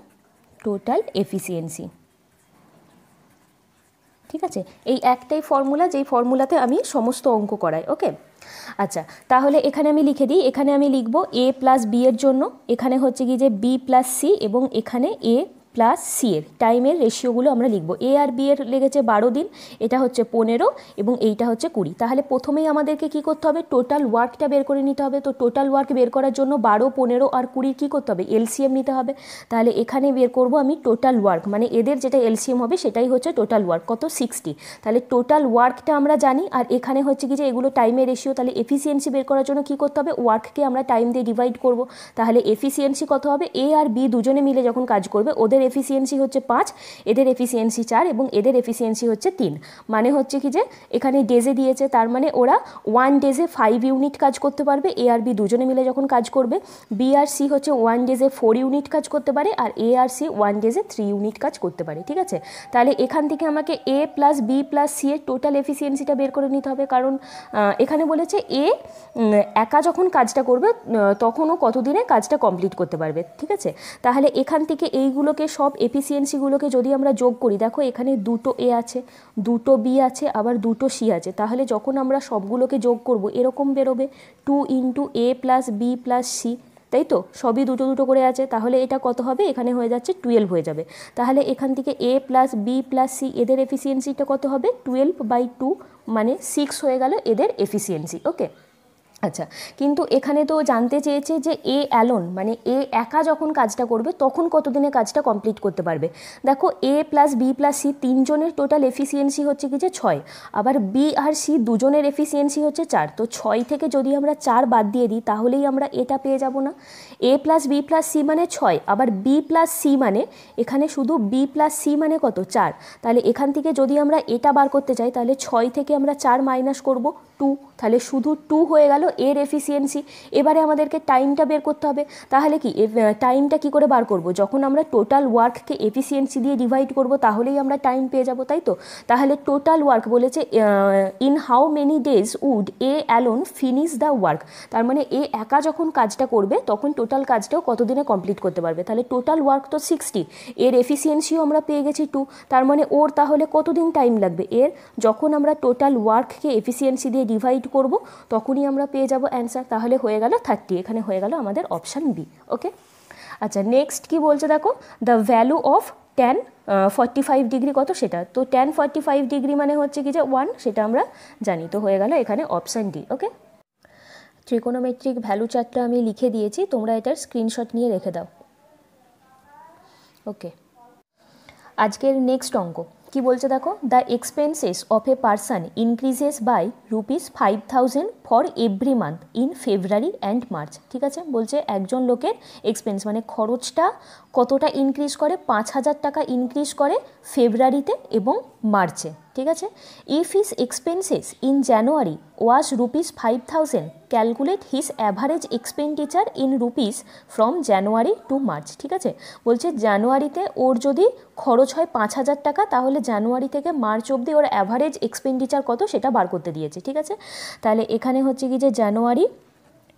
total efficiency ঠিক আছে এই একটাই ফর্মুলা যেই ফর্মুলাতে আমি সমস্ত অঙ্ক করাই ওকে আচ্ছা তাহলে এখানে আমি লিখে দিই এখানে আমি লিখব এ প্লাস বি এর জন্য এখানে হচ্ছে কি যে বি প্লাস সি এবং এখানে এ প্লাস সি এর টাইমের রেশিওগুলো আমরা লিখব এ আর বি এর লেগেছে বারো দিন এটা হচ্ছে পনেরো এবং এইটা হচ্ছে কুড়ি তাহলে প্রথমেই আমাদেরকে কি করতে হবে টোটাল ওয়ার্কটা বের করে নিতে হবে তো টোটাল ওয়ার্ক বের করার জন্য বারো পনেরো আর কুড়ির কী করতে হবে এলসিএম নিতে হবে তাহলে এখানে বের করব আমি টোটাল ওয়ার্ক মানে এদের যেটা এলসিএম হবে সেটাই হচ্ছে টোটাল ওয়ার্ক কত সিক্সটি তাহলে টোটাল ওয়ার্কটা আমরা জানি আর এখানে হচ্ছে কি যে এগুলো টাইমের রেশিও তাহলে এফিসিয়েন্সি বের করার জন্য কী করতে হবে ওয়ার্ককে আমরা টাইম দিয়ে ডিভাইড করব তাহলে এফিসিয়েন্সি কত হবে এ আর বি দুজনে মিলে যখন কাজ করবে ওদের এফিসিয়েন্সি হচ্ছে পাঁচ এদের এফিসিয়েন্সি চার এবং এদের এফিসিয়েন্সি হচ্ছে তিন মানে হচ্ছে কি যে এখানে ডেজে দিয়েছে তার মানে ওরা ওয়ান ডেজে ফাইভ ইউনিট কাজ করতে পারবে এ আর বি দুজনে মিলে যখন কাজ করবে বি আর সি হচ্ছে ওয়ান ডেজে ফোর ইউনিট কাজ করতে পারে আর এ আর সি ওয়ান ডেজে থ্রি ইউনিট কাজ করতে পারে ঠিক আছে তাহলে এখান থেকে আমাকে A plus B plus C এর টোটাল এফিসিয়েন্সিটা বের করে নিতে হবে কারণ এখানে বলেছে এ একা যখন কাজটা করবে তখনও কতদিনে কাজটা কমপ্লিট করতে পারবে ঠিক আছে তাহলে এখান থেকে এইগুলোকে সব এফিসিয়েন্সিগুলোকে যদি আমরা যোগ করি দেখো এখানে দুটো এ আছে দুটো বি আছে আবার দুটো সি আছে তাহলে যখন আমরা সবগুলোকে যোগ করব এরকম বেরোবে two into A plus B plus C তাই তো সবই দুটো দুটো করে আছে তাহলে এটা কত হবে এখানে হয়ে যাচ্ছে টুয়েলভ হয়ে যাবে তাহলে এখান থেকে A plus B plus C এদের এফিসিয়েন্সিটা কত হবে টুয়েলভ বাই টু মানে সিক্স হয়ে গেল এদের এফিসিয়েন্সি ওকে আচ্ছা কিন্তু এখানে তো জানতে চেয়েছে যে এ অ্যালোন মানে এ একা যখন কাজটা করবে তখন কতদিনে কাজটা কমপ্লিট করতে পারবে দেখো A plus B plus C তিনজনের টোটাল এফিসিয়েন্সি হচ্ছে কি যে ছয় আবার বি আর সি দুজনের এফিসিয়েন্সি হচ্ছে চার তো ছয় থেকে যদি আমরা চার বাদ দিয়ে দিই তাহলেই আমরা এটা পেয়ে যাব না A plus B plus C মানে ছয় আবার বি প্লাস সি মানে এখানে শুধু বি প্লাস সি মানে কত চার তাহলে এখান থেকে যদি আমরা এটা বার করতে চাই তাহলে ছয় থেকে আমরা চার মাইনাস করব টু তাহলে শুধু টু হয়ে গেল এর এফিসিয়েন্সি এবারে আমাদেরকে টাইমটা বের করতে হবে তাহলে কি টাইমটা কি করে বার করব যখন আমরা টোটাল ওয়ার্ককে এফিসিয়েন্সি দিয়ে ডিভাইড করব তাহলেই আমরা টাইম পেয়ে যাব তাই তো তাহলে টোটাল ওয়ার্ক বলেছে in how many days would A alone finish the work তার মানে এ একা যখন কাজটা করবে তখন টোটাল কাজটাও কতদিনে কমপ্লিট করতে পারবে তাহলে টোটাল ওয়ার্ক তো সিক্সটি এর এফিসিয়েন্সিও আমরা পেয়ে গেছি টু তার মানে ওর তাহলে কতদিন টাইম লাগবে এর যখন আমরা টোটাল ওয়ার্ককে এফিসিয়েন্সি দিয়ে ডিভাইড অ্যাড করব তখনই আমরা পেয়ে যাব অ্যান্সার তাহলে হয়ে গেল থার্টি এখানে হয়ে গেল আমাদের অপশান বি ওকে আচ্ছা নেক্সট কি বলছে দেখো the value of tan forty five degree কত সেটা তো টেন ফর্টি ফাইভ ডিগ্রি মানে হচ্ছে কি যে ওয়ান সেটা আমরা জানি তো হয়ে গেল এখানে option D okay trigonometric value চার্টটা আমি লিখে দিয়েছি তোমরা এটার স্ক্রিনশট নিয়ে রেখে দাও ওকে আজকের নেক্সট অঙ্ক কি বলছে দেখো the expenses of a person increases by rupees five thousand for every month in February and March ঠিক আছে বলছে একজন লোকের এক্সপেন্স মানে খরচটা কতটা ইনক্রিজ করে পাঁচ হাজার টাকা ইনক্রিজ করে ফেব্রুয়ারিতে এবং মার্চে ঠিক আছে if his expenses in January was rupees five thousand calculate his average expenditure in rupees from January to March ঠিক আছে বলছে জানুয়ারিতে ওর যদি খরচ হয় পাঁচ হাজার টাকা তাহলে জানুয়ারি থেকে মার্চ অবধি ওর অ্যাভারেজ এক্সপেন্ডিচার কত সেটা বার করতে দিয়েছে ঠিক আছে তাহলে এখানে হচ্ছে কি যে জানুয়ারি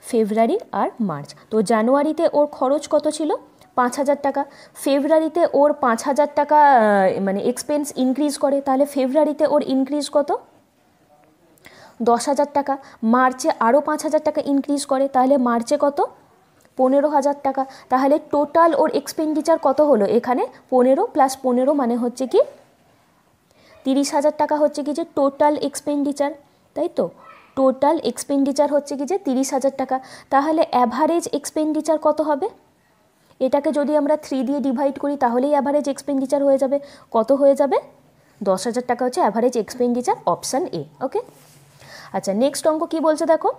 ফেব্রুয়ারি আর মার্চ তো জানুয়ারিতে ওর খরচ কত ছিল পাঁচ হাজার টাকা ফেব্রুয়ারিতে ওর পাঁচ হাজার টাকা মানে এক্সপেন্স ইনক্রিজ করে তাহলে ফেব্রুয়ারিতে ওর ইনক্রিজ কত দশ হাজার টাকা মার্চে আরও পাঁচ হাজার টাকা ইনক্রিজ করে তাহলে মার্চে কত পনেরো হাজার টাকা তাহলে টোটাল ওর এক্সপেন্ডিচার কত হলো এখানে পনেরো প্লাস পনেরো মানে হচ্ছে কি তিরিশ হাজার টাকা হচ্ছে কি যে টোটাল এক্সপেন্ডিচার তাই তো টোটাল এক্সপেন্ডিচার হচ্ছে কি যে তিরিশ হাজার টাকা তাহলে অ্যাভারেজ এক্সপেন্ডিচার কত হবে এটাকে যদি আমরা থ্রি দিয়ে ডিভাইড করি তাহলেই অ্যাভারেজ এক্সপেন্ডিচার হয়ে যাবে কত হয়ে যাবে দশ হাজার টাকা হচ্ছে average expenditure option A okay আচ্ছা নেক্সট অঙ্ক কী বলছে দেখো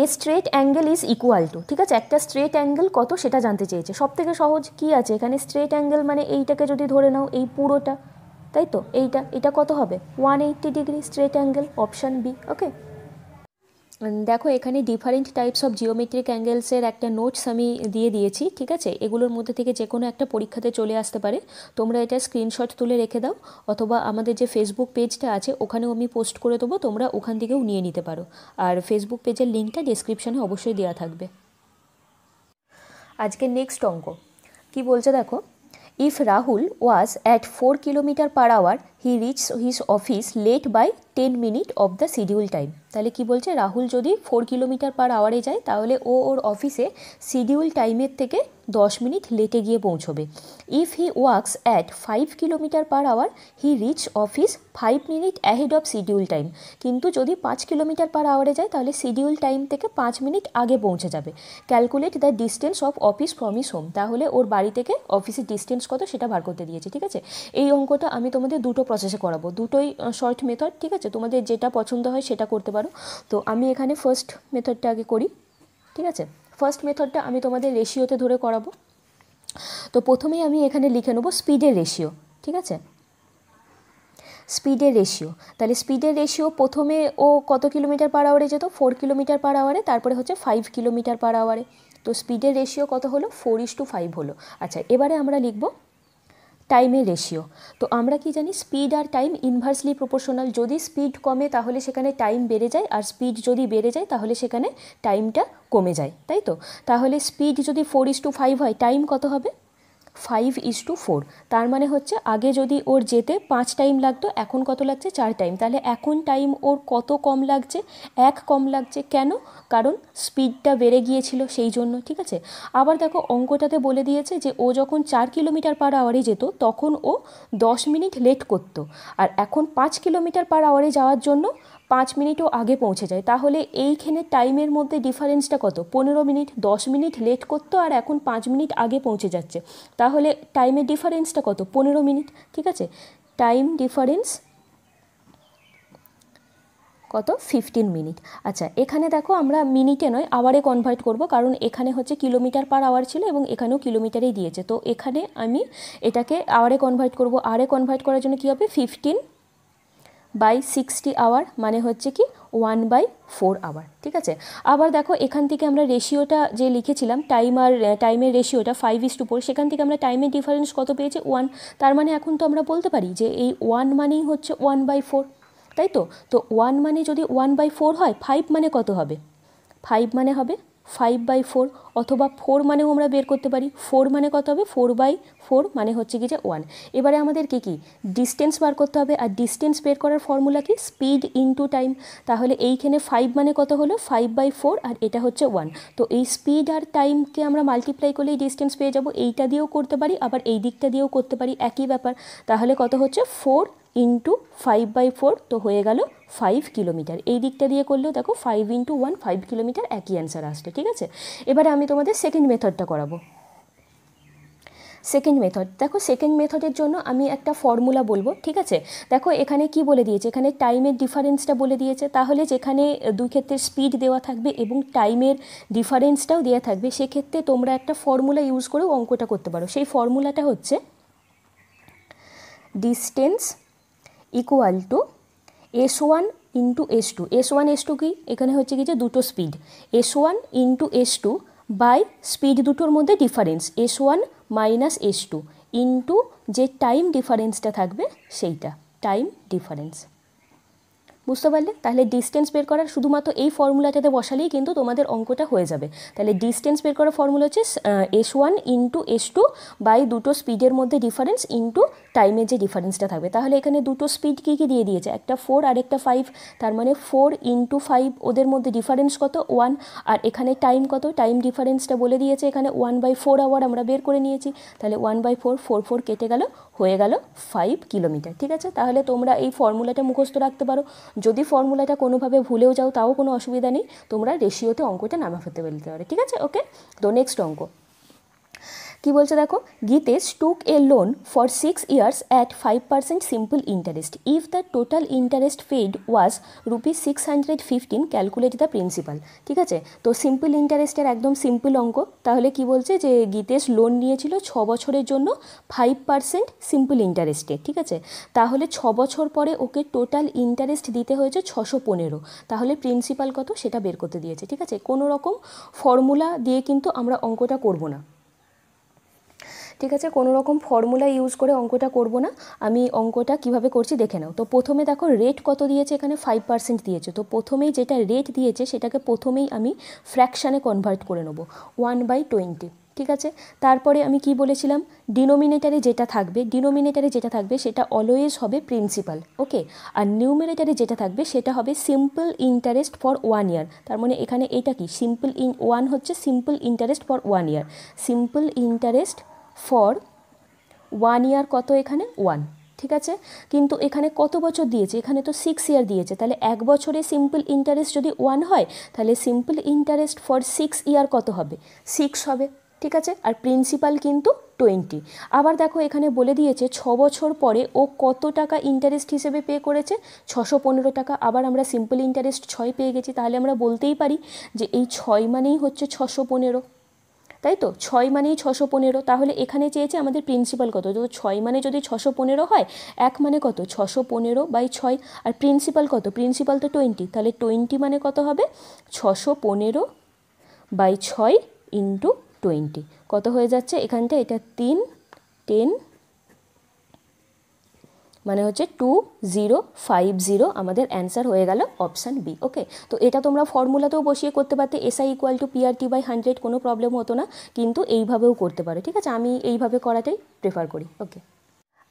a straight angle is equal to ঠিক আছে একটা স্ট্রেট অ্যাঙ্গেল কত সেটা জানতে চেয়েছে সব থেকে সহজ কি আছে এখানে স্ট্রেট অ্যাঙ্গেল মানে এইটাকে যদি ধরে নাও এই পুরোটা তাই তো এইটা এটা কত হবে one eighty degree straight angle option B okay দেখো এখানে ডিফারেন্ট টাইপস অফ জিওমেট্রিক অ্যাঙ্গেলসের একটা নোটস আমি দিয়ে দিয়েছি ঠিক আছে এগুলোর মধ্যে থেকে যে কোনো একটা পরীক্ষাতে চলে আসতে পারে তোমরা এটা স্ক্রিনশট তুলে রেখে দাও অথবা আমাদের যে ফেসবুক পেজটা আছে ওখানেও আমি পোস্ট করে দেবো তোমরা ওখান থেকেও নিয়ে নিতে পারো আর ফেসবুক পেজের লিঙ্কটা ডিসক্রিপশানে অবশ্যই দেওয়া থাকবে আজকে নেক্সট অঙ্ক কি বলছে দেখো if Rahul was at four kilometre per hour he reach his office late by ten minute of the schedule time তাহলে কি বলছে রাহুল যদি ফোর কিলোমিটার পার আওয়ারে যায় তাহলে ও ওর অফিসে শিডিউল টাইমের থেকে দশ মিনিট লেটে গিয়ে পৌঁছবে if he works at five kilometre per hour he reach office five minute ahead of schedule time কিন্তু যদি পাঁচ কিলোমিটার পার আওয়ারে যায় তাহলে শিডিউল টাইম থেকে পাঁচ মিনিট আগে পৌঁছে যাবে calculate the distance of office from his home তাহলে ওর বাড়ি থেকে অফিসের ডিস্টেন্স কত সেটা বার করতে দিয়েছে ঠিক আছে এই অঙ্কটা আমি তোমাদের দুটো প্রসেসে করাবো দুটোই শর্ট মেথড ঠিক আছে তোমাদের যেটা পছন্দ হয় সেটা করতে পারো তো আমি এখানে ফার্স্ট মেথডটা আগে করি ঠিক আছে ফার্স্ট মেথডটা আমি তোমাদের রেশিওতে ধরে করাবো তো প্রথমেই আমি এখানে লিখে নেবো স্পিডের রেশিও ঠিক আছে স্পিডের রেশিও তাহলে স্পিডের রেশিও প্রথমে ও কত কিলোমিটার পার আওয়ারে যেত ফোর কিলোমিটার পার আওয়ারে তারপরে হচ্ছে ফাইভ কিলোমিটার পার আওয়ারে তো স্পিডের রেশিও কত হলো ফোর ইস টু ফাইভ হলো আচ্ছা এবারে আমরা লিখবো টাইমের রেশিও তো আমরা কি জানি স্পিড আর টাইম ইনভার্সলি প্রপোর্শনাল যদি স্পিড কমে তাহলে সেখানে টাইম বেড়ে যায় আর স্পিড যদি বেড়ে যায় তাহলে সেখানে টাইমটা কমে যায় তাই তো তাহলে স্পিড যদি ফোর ইস টু ফাইভ হয় টাইম কত হবে ফাইভ ইজ টু ফোর তার মানে হচ্ছে আগে যদি ওর যেতে পাঁচ টাইম লাগতো এখন কত লাগছে চার টাইম তাহলে এখন টাইম ওর কত কম লাগছে এক কম লাগছে কেন কারণ স্পিডটা বেড়ে গিয়েছিল সেই জন্য ঠিক আছে আবার দেখো অঙ্কটাতে বলে দিয়েছে যে ও যখন চার কিলোমিটার পার আওয়ারে যেত তখন ও দশ মিনিট লেট করত আর এখন পাঁচ কিলোমিটার পার আওয়ারে যাওয়ার জন্য পাঁচ মিনিটও আগে পৌঁছে যায় তাহলে এইখানে টাইমের মধ্যে ডিফারেন্সটা কত পনেরো মিনিট দশ মিনিট লেট করতো আর এখন পাঁচ মিনিট আগে পৌঁছে যাচ্ছে তাহলে টাইমের ডিফারেন্সটা কত পনেরো মিনিট ঠিক আছে টাইম ডিফারেন্স কত ফিফটিন মিনিট আচ্ছা এখানে দেখো আমরা মিনিটে নয় আওয়ারে কনভার্ট করব কারণ এখানে হচ্ছে কিলোমিটার পার আওয়ার ছিল এবং এখানেও কিলোমিটারেই দিয়েছে তো এখানে আমি এটাকে আওয়ারে কনভার্ট করব আরে কনভার্ট করার জন্য কী হবে ফিফটিন বাই সিক্সটি আওয়ার মানে হচ্ছে কি ওয়ান বাই ফোর আওয়ার ঠিক আছে আবার দেখো এখান থেকে আমরা রেশিওটা যে লিখেছিলাম টাইম আর টাইমের রেশিওটা ফাইভ ইস টু ফোর সেখান থেকে আমরা টাইমের ডিফারেন্স কত পেয়েছি ওয়ান তার মানে এখন তো আমরা বলতে পারি যে এই ওয়ান মানেই হচ্ছে ওয়ান বাই ফোর তাই তো তো ওয়ান মানে যদি ওয়ান বাই ফোর হয় ফাইভ মানে কত হবে ফাইভ মানে হবে ফাইভ বাই ফোর অথবা ফোর মানেও আমরা বের করতে পারি ফোর মানে কত হবে ফোর বাই ফোর মানে হচ্ছে কি যে ওয়ান এবারে আমাদের কি কি ডিস্টেন্স বার করতে হবে আর ডিস্টেন্স বের করার ফর্মুলা কি স্পিড ইনটু টাইম তাহলে এইখানে ফাইভ মানে কত হলো ফাইভ বাই ফোর আর এটা হচ্ছে ওয়ান তো এই স্পিড আর টাইমকে আমরা মাল্টিপ্লাই করলেই ডিস্টেন্স পেয়ে যাবো এইটা দিয়েও করতে পারি আবার এই দিকটা দিয়েও করতে পারি একই ব্যাপার তাহলে কত হচ্ছে four into five by four তো হয়ে গেল ফাইভ কিলোমিটার এই দিকটা দিয়ে করলেও দেখো five into one five kilometre একই অ্যান্সার আসলো ঠিক আছে এবারে আমি তোমাদের সেকেন্ড মেথডটা করাবো সেকেন্ড মেথড দেখো সেকেন্ড মেথডের জন্য আমি একটা ফর্মুলা বলবো ঠিক আছে দেখো এখানে কি বলে দিয়েছে এখানে টাইমের ডিফারেন্সটা বলে দিয়েছে তাহলে যেখানে দুই ক্ষেত্রে স্পিড দেওয়া থাকবে এবং টাইমের ডিফারেন্সটাও দেওয়া থাকবে সেক্ষেত্রে তোমরা একটা ফর্মুলা ইউজ করেও অঙ্কটা করতে পারো সেই ফর্মুলাটা হচ্ছে distance equal to S one into S two S one S two কি এখানে হচ্ছে কি যে দুটো speed S one into S two by speed দুটোর মধ্যে difference S one minus S two into যে টাইম ডিফারেন্সটা থাকবে সেইটা টাইম ডিফারেন্স বুঝতে পারলে তাহলে ডিস্টেন্স বের করার শুধুমাত্র এই ফর্মুলাটাতে বসালেই কিন্তু তোমাদের অঙ্কটা হয়ে যাবে তাহলে ডিস্টেন্স বের করার ফর্মুলা হচ্ছে S one into S two by দুটো স্পিডের মধ্যে ডিফারেন্স ইন্টু টাইমের যে ডিফারেন্সটা থাকবে তাহলে এখানে দুটো স্পিড কী কী দিয়ে দিয়েছে একটা ফোর আর একটা ফাইভ তার মানে ফোর ইন্টু ফাইভ ওদের মধ্যে ডিফারেন্স কত ওয়ান আর এখানে টাইম কত টাইম ডিফারেন্সটা বলে দিয়েছে এখানে ওয়ান বাই ফোর আওয়ার আমরা বের করে নিয়েছি তাহলে one by four four four কেটে গেল হয়ে গেল ফাইভ কিলোমিটার ঠিক আছে তাহলে তোমরা এই ফর্মুলাটা মুখস্থ রাখতে পারো যদি ফর্মুলাটা কোনোভাবে ভুলেও যাও তাও কোনো অসুবিধা নেই তোমরা রেশিওতে অঙ্কটা নামা ফেলতে পারতে পারে ঠিক আছে ওকে তো নেক্সট অঙ্ক কি বলছে দেখো Gitesh took a loan for six years at five percent simple interest if the total interest paid was rupees six hundred fifteen calculate the principal ঠিক আছে তো সিম্পল ইন্টারেস্টের একদম সিম্পল অঙ্ক তাহলে কি বলছে যে গীতেশ লোন নিয়েছিল ছ বছরের জন্য ফাইভ পার্সেন্ট সিম্পল ইন্টারেস্টে ঠিক আছে তাহলে ছ বছর পরে ওকে টোটাল ইন্টারেস্ট দিতে হয়েছে ছশো পনেরো তাহলে প্রিন্সিপাল কত সেটা বের করতে দিয়েছে ঠিক আছে কোনো রকম ফর্মুলা দিয়ে কিন্তু আমরা অঙ্কটা করব না ঠিক আছে কোনো রকম ফর্মুলা ইউজ করে অঙ্কটা করব না আমি অঙ্কটা কিভাবে করছি দেখে নাও তো প্রথমে দেখো রেট কত দিয়েছে এখানে ফাইভ পার্সেন্ট দিয়েছে তো প্রথমেই যেটা রেট দিয়েছে সেটাকে প্রথমেই আমি ফ্র্যাকশানে কনভার্ট করে নেবো ওয়ান বাই টোয়েন্টি ঠিক আছে তারপরে আমি কি বলেছিলাম ডিনোমিনেটারে যেটা থাকবে ডিনোমিনেটারে যেটা থাকবে সেটা অলওয়েজ হবে প্রিন্সিপাল ওকে আর নিউমিনেটারে যেটা থাকবে সেটা হবে simple interest for one year তার মানে এখানে এটা কি সিম্পল ইন ওয়ান হচ্ছে simple interest for one year simple interest for one year কত এখানে ওয়ান ঠিক আছে কিন্তু এখানে কত বছর দিয়েছে এখানে তো সিক্স ইয়ার দিয়েছে তাহলে এক বছরে সিম্পল ইন্টারেস্ট যদি ওয়ান হয় তাহলে simple interest for six year কত হবে সিক্স হবে ঠিক আছে আর প্রিন্সিপাল কিন্তু টোয়েন্টি আবার দেখো এখানে বলে দিয়েছে ছ বছর পরে ও কত টাকা ইন্টারেস্ট হিসেবে পে করেছে ছশো পনেরো টাকা আবার আমরা সিম্পল ইন্টারেস্ট ছয় পেয়ে গেছি তাহলে আমরা বলতেই পারি যে এই ছয় মানেই হচ্ছে ছশো পনেরো তাই তো ছয় মানেই ছশো পনেরো তাহলে এখানে চেয়েছে আমাদের প্রিন্সিপাল কত তো ছয় মানে যদি ছশো পনেরো হয় এক মানে কত ছশো পনেরো বাই ছয় আর প্রিন্সিপাল কত প্রিন্সিপাল তো টোয়েন্টি তাহলে টোয়েন্টি মানে কত হবে ছশো পনেরো বাই ছয় ইন্টু টোয়েন্টি কত হয়ে যাচ্ছে এখানটা এটা তিন টেন মানে হচ্ছে টু জিরো ফাইভ জিরো আমাদের অ্যান্সার হয়ে গেল অপশান বি ওকে তো এটা তোমরা ফর্মুলাতেও বসিয়ে করতে পারতে SI equal to PRT by hundred কোনো প্রবলেম হতো না কিন্তু এইভাবেও করতে পারো ঠিক আছে আমি এইভাবে করাটাই প্রেফার করি ওকে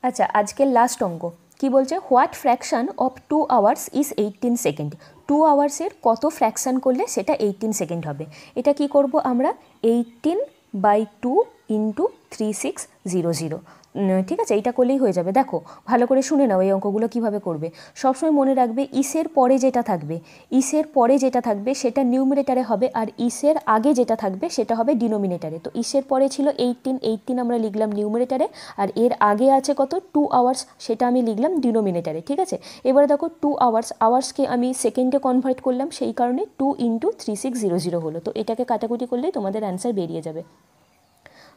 আচ্ছা আজকের লাস্ট অঙ্ক কি বলছে what fraction of two hours is eighteen second two আওয়ার্সের কত ফ্র্যাকশান করলে সেটা এইটিন সেকেন্ড হবে এটা কি করব আমরা eighteen by two into three six zero zero ঠিক আছে এইটা করলেই হয়ে যাবে দেখো ভালো করে শুনে নাও এই অঙ্কগুলো কিভাবে করবে সবসময় মনে রাখবে ইসের পরে যেটা থাকবে ইসের পরে যেটা থাকবে সেটা নিউমিনেটারে হবে আর ইসের আগে যেটা থাকবে সেটা হবে ডিনোমিনেটারে তো ইসের পরে ছিল এইটিন এইটিন আমরা লিখলাম নিউমিনেটারে আর এর আগে আছে কত টু আওয়ার্স সেটা আমি লিখলাম ডিনোমিনেটারে ঠিক আছে এবারে দেখো টু আওয়ার্স আওয়ার্সকে আমি সেকেন্ডে কনভার্ট করলাম সেই কারণে two into three six zero zero হলো তো এটাকে কাটাকুটি করলেই তোমাদের অ্যান্সার বেরিয়ে যাবে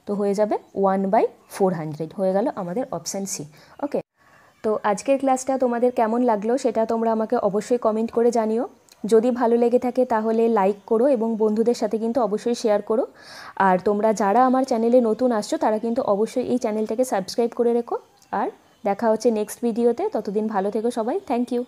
তো হয়ে যাবে ওয়ান বাই ফোর হান্ড্রেড হয়ে গেল আমাদের অপশান সি ওকে তো আজকের ক্লাসটা তোমাদের কেমন লাগলো সেটা তোমরা আমাকে অবশ্যই কমেন্ট করে জানিও যদি ভালো লেগে থাকে তাহলে লাইক করো এবং বন্ধুদের সাথে কিন্তু অবশ্যই শেয়ার করো আর তোমরা যারা আমার চ্যানেলে নতুন আসছো তারা কিন্তু অবশ্যই এই চ্যানেলটাকে সাবস্ক্রাইব করে রেখো আর দেখা হচ্ছে নেক্সট ভিডিওতে ততদিন ভালো থেকো সবাই থ্যাংক ইউ